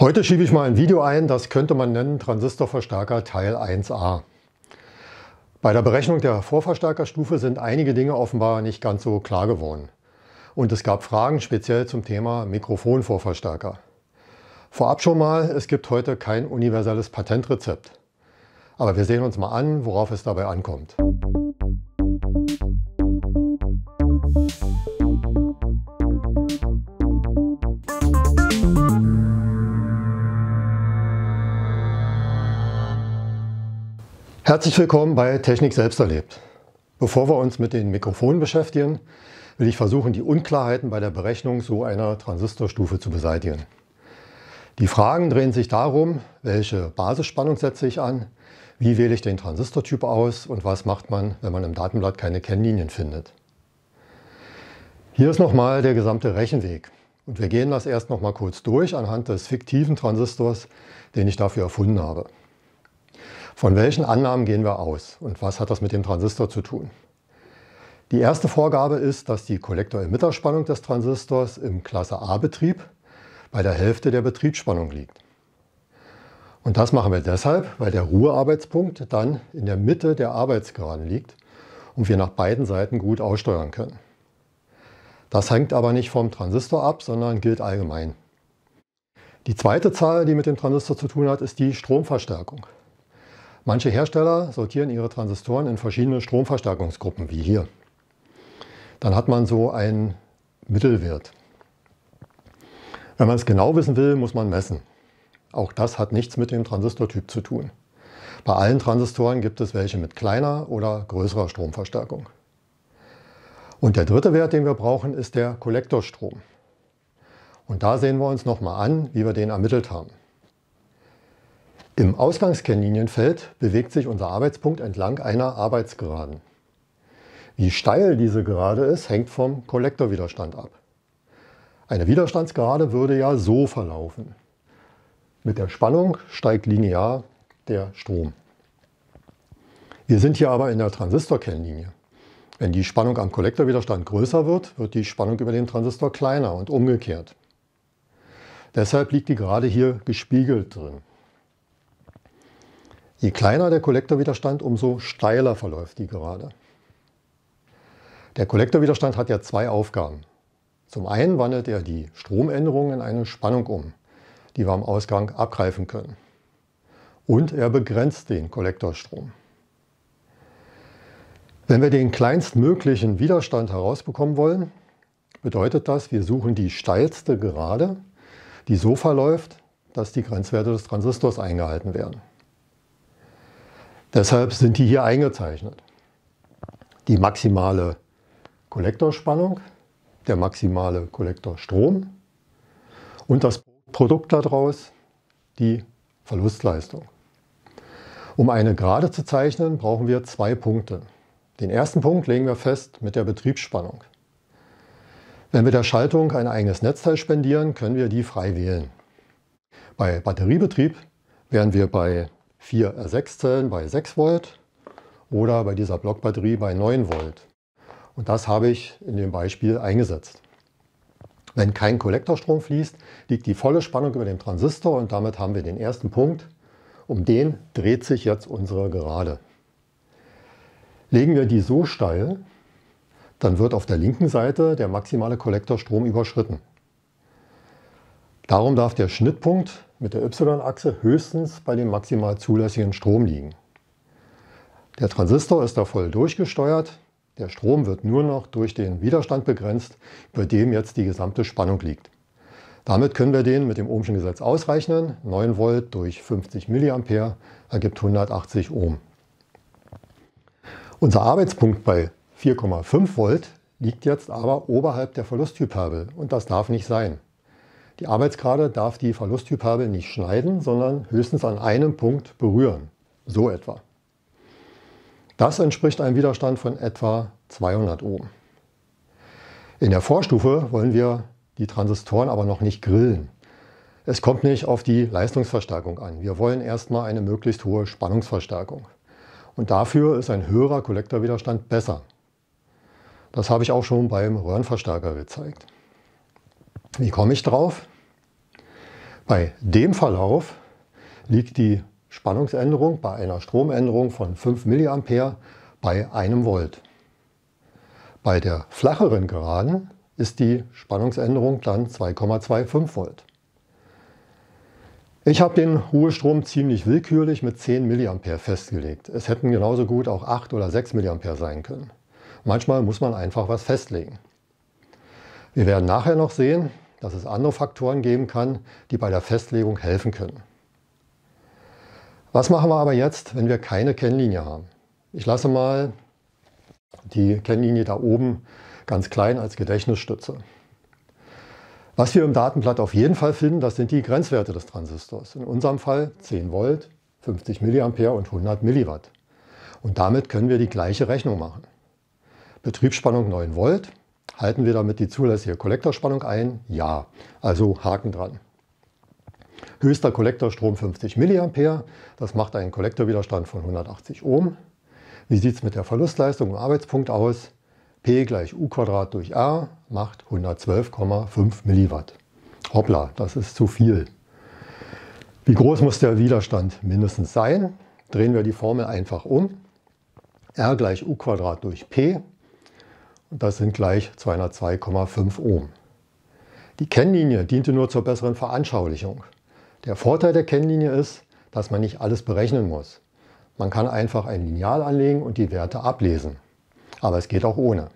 Heute schiebe ich mal ein Video ein, das könnte man nennen Transistorverstärker Teil 1a. Bei der Berechnung der Vorverstärkerstufe sind einige Dinge offenbar nicht ganz so klar geworden. Und es gab Fragen speziell zum Thema Mikrofonvorverstärker. Vorab schon mal, es gibt heute kein universelles Patentrezept. Aber wir sehen uns mal an, worauf es dabei ankommt. Herzlich willkommen bei Technik selbst erlebt. Bevor wir uns mit den Mikrofonen beschäftigen, will ich versuchen, die Unklarheiten bei der Berechnung so einer Transistorstufe zu beseitigen. Die Fragen drehen sich darum, welche Basisspannung setze ich an, wie wähle ich den Transistortyp aus und was macht man, wenn man im Datenblatt keine Kennlinien findet. Hier ist nochmal der gesamte Rechenweg. Und wir gehen das erst nochmal kurz durch anhand des fiktiven Transistors, den ich dafür erfunden habe. Von welchen Annahmen gehen wir aus und was hat das mit dem Transistor zu tun? Die erste Vorgabe ist, dass die Kollektor-Emitterspannung des Transistors im Klasse A-Betrieb bei der Hälfte der Betriebsspannung liegt. Und das machen wir deshalb, weil der Ruhearbeitspunkt dann in der Mitte der Arbeitsgeraden liegt und wir nach beiden Seiten gut aussteuern können. Das hängt aber nicht vom Transistor ab, sondern gilt allgemein. Die zweite Zahl, die mit dem Transistor zu tun hat, ist die Stromverstärkung. Manche Hersteller sortieren ihre Transistoren in verschiedene Stromverstärkungsgruppen, wie hier. Dann hat man so einen Mittelwert. Wenn man es genau wissen will, muss man messen. Auch das hat nichts mit dem Transistortyp zu tun. Bei allen Transistoren gibt es welche mit kleiner oder größerer Stromverstärkung. Und der dritte Wert, den wir brauchen, ist der Kollektorstrom. Und da sehen wir uns nochmal an, wie wir den ermittelt haben. Im Ausgangskennlinienfeld bewegt sich unser Arbeitspunkt entlang einer Arbeitsgeraden. Wie steil diese Gerade ist, hängt vom Kollektorwiderstand ab. Eine Widerstandsgerade würde ja so verlaufen. Mit der Spannung steigt linear der Strom. Wir sind hier aber in der Transistorkennlinie. Wenn die Spannung am Kollektorwiderstand größer wird, wird die Spannung über den Transistor kleiner und umgekehrt. Deshalb liegt die Gerade hier gespiegelt drin. Je kleiner der Kollektorwiderstand, umso steiler verläuft die Gerade. Der Kollektorwiderstand hat ja zwei Aufgaben. Zum einen wandelt er die Stromänderung in eine Spannung um, die wir am Ausgang abgreifen können. Und er begrenzt den Kollektorstrom. Wenn wir den kleinstmöglichen Widerstand herausbekommen wollen, bedeutet das, wir suchen die steilste Gerade, die so verläuft, dass die Grenzwerte des Transistors eingehalten werden. Deshalb sind die hier eingezeichnet. Die maximale Kollektorspannung, der maximale Kollektorstrom und das Produkt daraus, die Verlustleistung. Um eine Gerade zu zeichnen, brauchen wir zwei Punkte. Den ersten Punkt legen wir fest mit der Betriebsspannung. Wenn wir der Schaltung ein eigenes Netzteil spendieren, können wir die frei wählen. Bei Batteriebetrieb wären wir bei 4 R6-Zellen bei 6 Volt oder bei dieser Blockbatterie bei 9 Volt. Und das habe ich in dem Beispiel eingesetzt. Wenn kein Kollektorstrom fließt, liegt die volle Spannung über dem Transistor und damit haben wir den ersten Punkt. Um den dreht sich jetzt unsere Gerade. Legen wir die so steil, dann wird auf der linken Seite der maximale Kollektorstrom überschritten. Darum darf der Schnittpunkt mit der y-Achse höchstens bei dem maximal zulässigen Strom liegen. Der Transistor ist da voll durchgesteuert. Der Strom wird nur noch durch den Widerstand begrenzt, bei dem jetzt die gesamte Spannung liegt. Damit können wir den mit dem Ohmschen Gesetz ausrechnen. 9 Volt durch 50 mA ergibt 180 Ohm. Unser Arbeitspunkt bei 4,5 Volt liegt jetzt aber oberhalb der Verlusthyperbel und das darf nicht sein. Die Arbeitskader darf die Verlusthyperbel nicht schneiden, sondern höchstens an einem Punkt berühren. So etwa. Das entspricht einem Widerstand von etwa 200 Ohm. In der Vorstufe wollen wir die Transistoren aber noch nicht grillen. Es kommt nicht auf die Leistungsverstärkung an. Wir wollen erstmal eine möglichst hohe Spannungsverstärkung. Und dafür ist ein höherer Kollektorwiderstand besser. Das habe ich auch schon beim Röhrenverstärker gezeigt. Wie komme ich drauf? Bei dem Verlauf liegt die Spannungsänderung bei einer Stromänderung von 5 mA bei einem Volt. Bei der flacheren Geraden ist die Spannungsänderung dann 2,25 Volt. Ich habe den Ruhestrom ziemlich willkürlich mit 10 mA festgelegt. Es hätten genauso gut auch 8 oder 6 mA sein können. Manchmal muss man einfach was festlegen. Wir werden nachher noch sehen, dass es andere Faktoren geben kann, die bei der Festlegung helfen können. Was machen wir aber jetzt, wenn wir keine Kennlinie haben? Ich lasse mal die Kennlinie da oben ganz klein als Gedächtnisstütze. Was wir im Datenblatt auf jeden Fall finden, das sind die Grenzwerte des Transistors. In unserem Fall 10 Volt, 50 mA und 100 mW. Und damit können wir die gleiche Rechnung machen. Betriebsspannung 9 Volt, Halten wir damit die zulässige Kollektorspannung ein? Ja, also Haken dran. Höchster Kollektorstrom 50 mA, das macht einen Kollektorwiderstand von 180 Ohm. Wie sieht es mit der Verlustleistung im Arbeitspunkt aus? P gleich U durch R macht 112,5 mW. Hoppla, das ist zu viel. Wie groß muss der Widerstand mindestens sein? Drehen wir die Formel einfach um. R gleich U durch P und das sind gleich 202,5 Ohm. Die Kennlinie diente nur zur besseren Veranschaulichung. Der Vorteil der Kennlinie ist, dass man nicht alles berechnen muss. Man kann einfach ein Lineal anlegen und die Werte ablesen. Aber es geht auch ohne.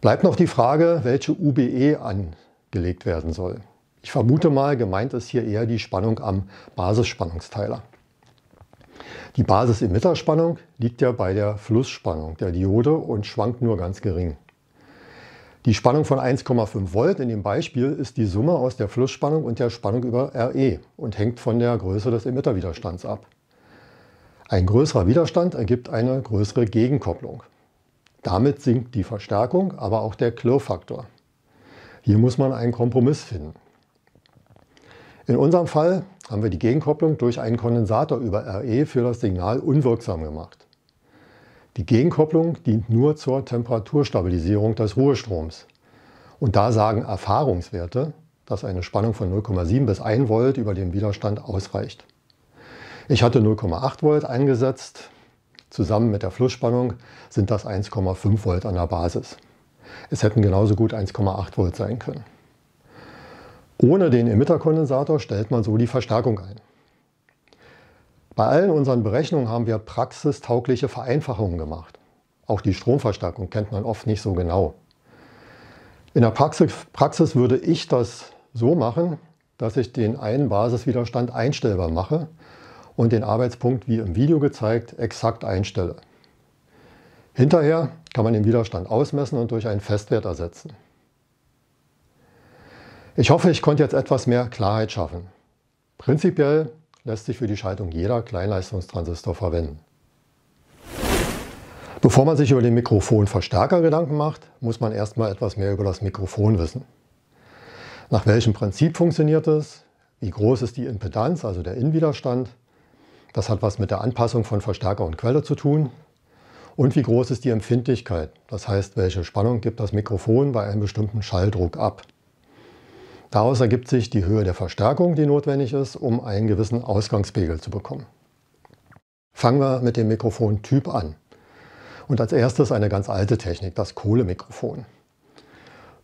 Bleibt noch die Frage, welche UBE angelegt werden soll. Ich vermute mal, gemeint ist hier eher die Spannung am Basisspannungsteiler. Die Basis Emitterspannung liegt ja bei der Flussspannung der Diode und schwankt nur ganz gering. Die Spannung von 1,5 Volt in dem Beispiel ist die Summe aus der Flussspannung und der Spannung über RE und hängt von der Größe des Emitterwiderstands ab. Ein größerer Widerstand ergibt eine größere Gegenkopplung. Damit sinkt die Verstärkung, aber auch der Klirrfaktor. Hier muss man einen Kompromiss finden. In unserem Fall haben wir die Gegenkopplung durch einen Kondensator über RE für das Signal unwirksam gemacht. Die Gegenkopplung dient nur zur Temperaturstabilisierung des Ruhestroms. Und da sagen Erfahrungswerte, dass eine Spannung von 0,7 bis 1 Volt über den Widerstand ausreicht. Ich hatte 0,8 Volt eingesetzt. Zusammen mit der Flussspannung sind das 1,5 Volt an der Basis. Es hätten genauso gut 1,8 Volt sein können. Ohne den Emitterkondensator stellt man so die Verstärkung ein. Bei allen unseren Berechnungen haben wir praxistaugliche Vereinfachungen gemacht. Auch die Stromverstärkung kennt man oft nicht so genau. In der Praxis, Praxis würde ich das so machen, dass ich den einen Basiswiderstand einstellbar mache und den Arbeitspunkt, wie im Video gezeigt, exakt einstelle. Hinterher kann man den Widerstand ausmessen und durch einen Festwert ersetzen. Ich hoffe, ich konnte jetzt etwas mehr Klarheit schaffen. Prinzipiell lässt sich für die Schaltung jeder Kleinleistungstransistor verwenden. Bevor man sich über den Mikrofonverstärker Gedanken macht, muss man erstmal etwas mehr über das Mikrofon wissen. Nach welchem Prinzip funktioniert es? Wie groß ist die Impedanz, also der Innenwiderstand? Das hat was mit der Anpassung von Verstärker und Quelle zu tun. Und wie groß ist die Empfindlichkeit? Das heißt, welche Spannung gibt das Mikrofon bei einem bestimmten Schalldruck ab? Daraus ergibt sich die Höhe der Verstärkung, die notwendig ist, um einen gewissen Ausgangspegel zu bekommen. Fangen wir mit dem Mikrofontyp an. Und als erstes eine ganz alte Technik, das Kohlemikrofon.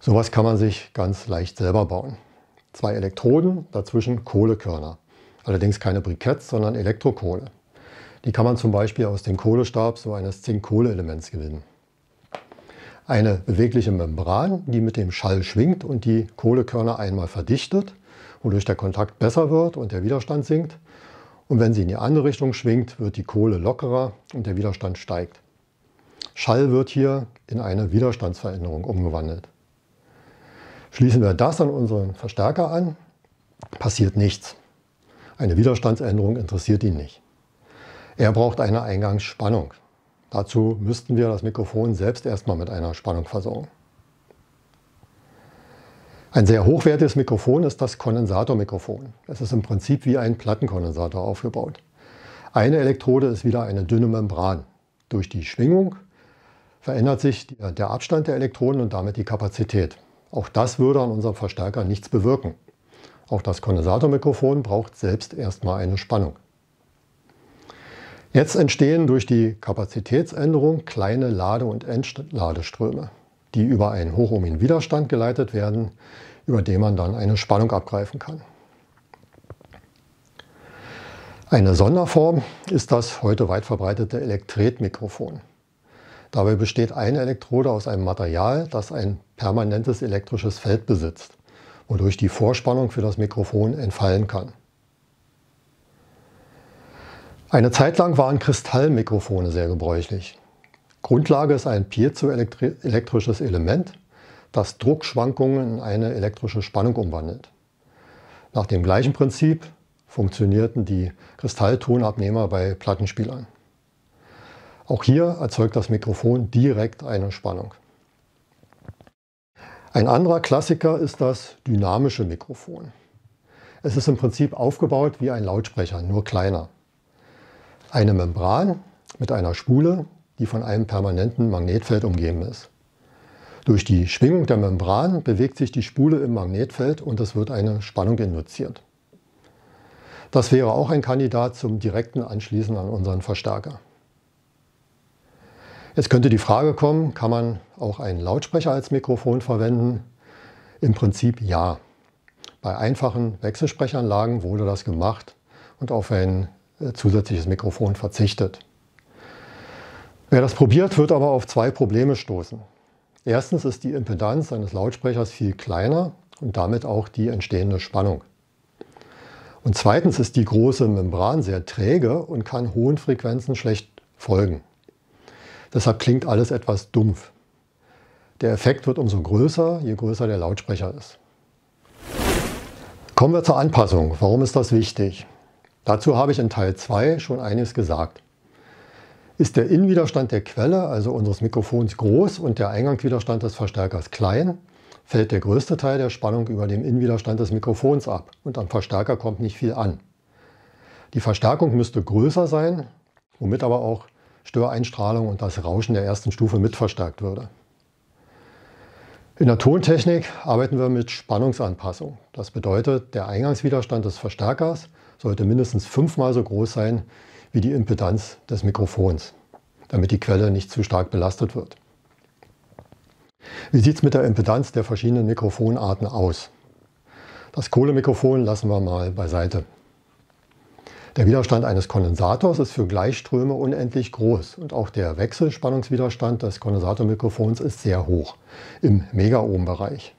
Sowas kann man sich ganz leicht selber bauen. Zwei Elektroden, dazwischen Kohlekörner. Allerdings keine Briketts, sondern Elektrokohle. Die kann man zum Beispiel aus dem Kohlestab so eines Zink-Kohle-Elements gewinnen eine bewegliche Membran, die mit dem Schall schwingt und die Kohlekörner einmal verdichtet, wodurch der Kontakt besser wird und der Widerstand sinkt. Und wenn sie in die andere Richtung schwingt, wird die Kohle lockerer und der Widerstand steigt. Schall wird hier in eine Widerstandsveränderung umgewandelt. Schließen wir das an unseren Verstärker an, passiert nichts. Eine Widerstandsänderung interessiert ihn nicht. Er braucht eine Eingangsspannung. Dazu müssten wir das Mikrofon selbst erstmal mit einer Spannung versorgen. Ein sehr hochwertiges Mikrofon ist das Kondensatormikrofon. Es ist im Prinzip wie ein Plattenkondensator aufgebaut. Eine Elektrode ist wieder eine dünne Membran. Durch die Schwingung verändert sich der Abstand der Elektroden und damit die Kapazität. Auch das würde an unserem Verstärker nichts bewirken. Auch das Kondensatormikrofon braucht selbst erstmal eine Spannung. Jetzt entstehen durch die Kapazitätsänderung kleine Lade- und Entladeströme, die über einen hochohmien Widerstand geleitet werden, über den man dann eine Spannung abgreifen kann. Eine Sonderform ist das heute weit verbreitete Elektretmikrofon. Dabei besteht eine Elektrode aus einem Material, das ein permanentes elektrisches Feld besitzt, wodurch die Vorspannung für das Mikrofon entfallen kann. Eine Zeit lang waren Kristallmikrofone sehr gebräuchlich. Grundlage ist ein piezoelektrisches Element, das Druckschwankungen in eine elektrische Spannung umwandelt. Nach dem gleichen Prinzip funktionierten die Kristalltonabnehmer bei Plattenspielern. Auch hier erzeugt das Mikrofon direkt eine Spannung. Ein anderer Klassiker ist das dynamische Mikrofon. Es ist im Prinzip aufgebaut wie ein Lautsprecher, nur kleiner. Eine Membran mit einer Spule, die von einem permanenten Magnetfeld umgeben ist. Durch die Schwingung der Membran bewegt sich die Spule im Magnetfeld und es wird eine Spannung induziert. Das wäre auch ein Kandidat zum direkten Anschließen an unseren Verstärker. Jetzt könnte die Frage kommen, kann man auch einen Lautsprecher als Mikrofon verwenden? Im Prinzip ja. Bei einfachen Wechselsprechanlagen wurde das gemacht und auf ein äh, zusätzliches Mikrofon verzichtet. Wer das probiert, wird aber auf zwei Probleme stoßen. Erstens ist die Impedanz eines Lautsprechers viel kleiner und damit auch die entstehende Spannung. Und zweitens ist die große Membran sehr träge und kann hohen Frequenzen schlecht folgen. Deshalb klingt alles etwas dumpf. Der Effekt wird umso größer, je größer der Lautsprecher ist. Kommen wir zur Anpassung. Warum ist das wichtig? Dazu habe ich in Teil 2 schon einiges gesagt. Ist der Innenwiderstand der Quelle, also unseres Mikrofons, groß und der Eingangswiderstand des Verstärkers klein, fällt der größte Teil der Spannung über dem Innenwiderstand des Mikrofons ab und am Verstärker kommt nicht viel an. Die Verstärkung müsste größer sein, womit aber auch Störeinstrahlung und das Rauschen der ersten Stufe mit verstärkt würde. In der Tontechnik arbeiten wir mit Spannungsanpassung. Das bedeutet, der Eingangswiderstand des Verstärkers sollte mindestens fünfmal so groß sein wie die Impedanz des Mikrofons, damit die Quelle nicht zu stark belastet wird. Wie sieht es mit der Impedanz der verschiedenen Mikrofonarten aus? Das Kohlemikrofon lassen wir mal beiseite. Der Widerstand eines Kondensators ist für Gleichströme unendlich groß und auch der Wechselspannungswiderstand des Kondensatormikrofons ist sehr hoch, im Megaohm-Bereich.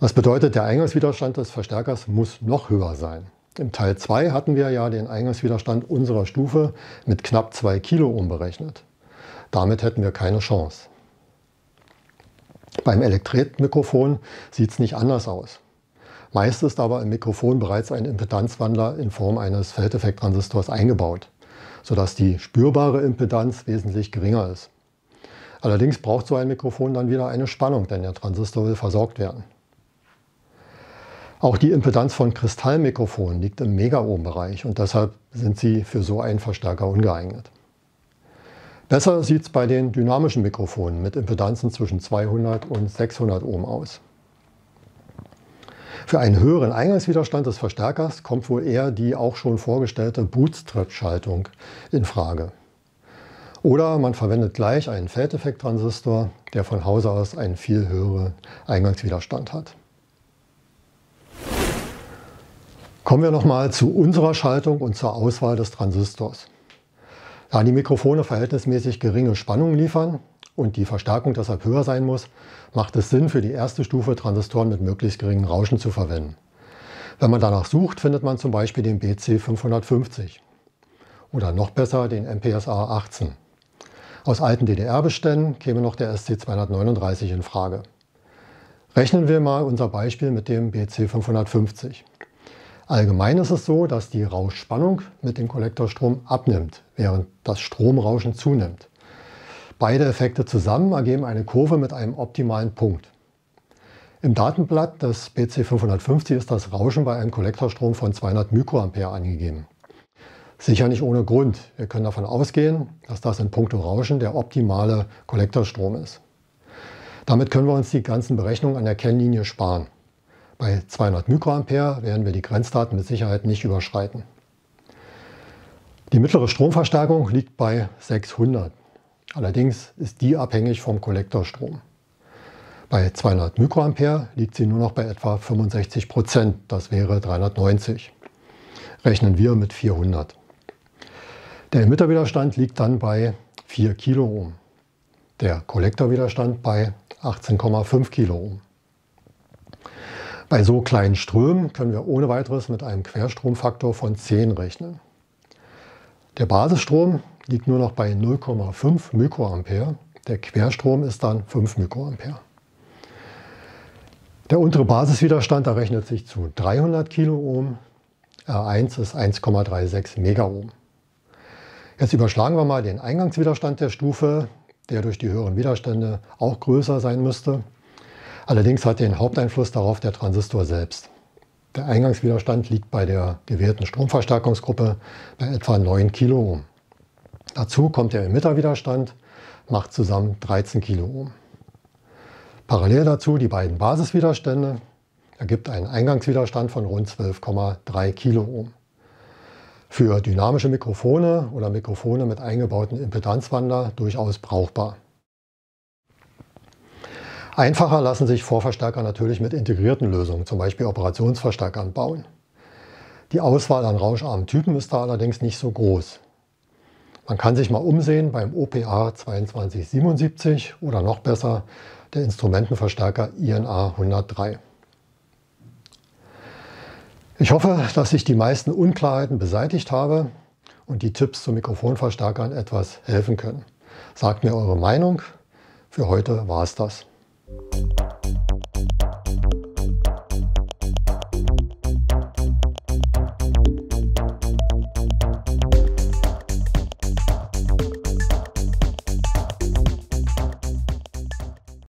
Das bedeutet, der Eingangswiderstand des Verstärkers muss noch höher sein. Im Teil 2 hatten wir ja den Eingangswiderstand unserer Stufe mit knapp 2 Kilo umberechnet. Damit hätten wir keine Chance. Beim Elektretmikrofon sieht es nicht anders aus. Meist ist aber im Mikrofon bereits ein Impedanzwandler in Form eines Feldeffekttransistors eingebaut, sodass die spürbare Impedanz wesentlich geringer ist. Allerdings braucht so ein Mikrofon dann wieder eine Spannung, denn der Transistor will versorgt werden. Auch die Impedanz von Kristallmikrofonen liegt im Megaohm-Bereich und deshalb sind sie für so einen Verstärker ungeeignet. Besser sieht es bei den dynamischen Mikrofonen mit Impedanzen zwischen 200 und 600 Ohm aus. Für einen höheren Eingangswiderstand des Verstärkers kommt wohl eher die auch schon vorgestellte Bootstrap-Schaltung in Frage. Oder man verwendet gleich einen Feldeffekt-Transistor, der von Hause aus einen viel höheren Eingangswiderstand hat. Kommen wir nochmal zu unserer Schaltung und zur Auswahl des Transistors. Da die Mikrofone verhältnismäßig geringe Spannungen liefern und die Verstärkung deshalb höher sein muss, macht es Sinn, für die erste Stufe Transistoren mit möglichst geringen Rauschen zu verwenden. Wenn man danach sucht, findet man zum Beispiel den BC550 oder noch besser den MPSA 18. Aus alten DDR-Beständen käme noch der SC239 in Frage. Rechnen wir mal unser Beispiel mit dem BC550. Allgemein ist es so, dass die Rauschspannung mit dem Kollektorstrom abnimmt, während das Stromrauschen zunimmt. Beide Effekte zusammen ergeben eine Kurve mit einem optimalen Punkt. Im Datenblatt des BC550 ist das Rauschen bei einem Kollektorstrom von 200 Mikroampere angegeben. Sicher nicht ohne Grund. Wir können davon ausgehen, dass das in puncto Rauschen der optimale Kollektorstrom ist. Damit können wir uns die ganzen Berechnungen an der Kennlinie sparen. Bei 200 Mikroampere werden wir die Grenzdaten mit Sicherheit nicht überschreiten. Die mittlere Stromverstärkung liegt bei 600. Allerdings ist die abhängig vom Kollektorstrom. Bei 200 Mikroampere liegt sie nur noch bei etwa 65 Prozent, das wäre 390. Rechnen wir mit 400. Der Emitterwiderstand liegt dann bei 4 Kiloohm, der Kollektorwiderstand bei 18,5 Kiloohm. Bei so kleinen Strömen können wir ohne weiteres mit einem Querstromfaktor von 10 rechnen. Der Basisstrom liegt nur noch bei 0,5 Mikroampere. Der Querstrom ist dann 5 Mikroampere. Der untere Basiswiderstand errechnet sich zu 300 Kiloohm. R1 ist 1,36 Megaohm. Jetzt überschlagen wir mal den Eingangswiderstand der Stufe, der durch die höheren Widerstände auch größer sein müsste. Allerdings hat den Haupteinfluss darauf der Transistor selbst. Der Eingangswiderstand liegt bei der gewählten Stromverstärkungsgruppe bei etwa 9 Kiloohm. Dazu kommt der Emitterwiderstand, macht zusammen 13 Kiloohm. Parallel dazu die beiden Basiswiderstände ergibt einen Eingangswiderstand von rund 12,3 Kiloohm. Für dynamische Mikrofone oder Mikrofone mit eingebauten Impedanzwander durchaus brauchbar. Einfacher lassen sich Vorverstärker natürlich mit integrierten Lösungen, zum Beispiel Operationsverstärkern, bauen. Die Auswahl an rauscharmen Typen ist da allerdings nicht so groß. Man kann sich mal umsehen beim OPA 2277 oder noch besser der Instrumentenverstärker INA 103. Ich hoffe, dass ich die meisten Unklarheiten beseitigt habe und die Tipps zu Mikrofonverstärkern etwas helfen können. Sagt mir eure Meinung. Für heute war es das. you.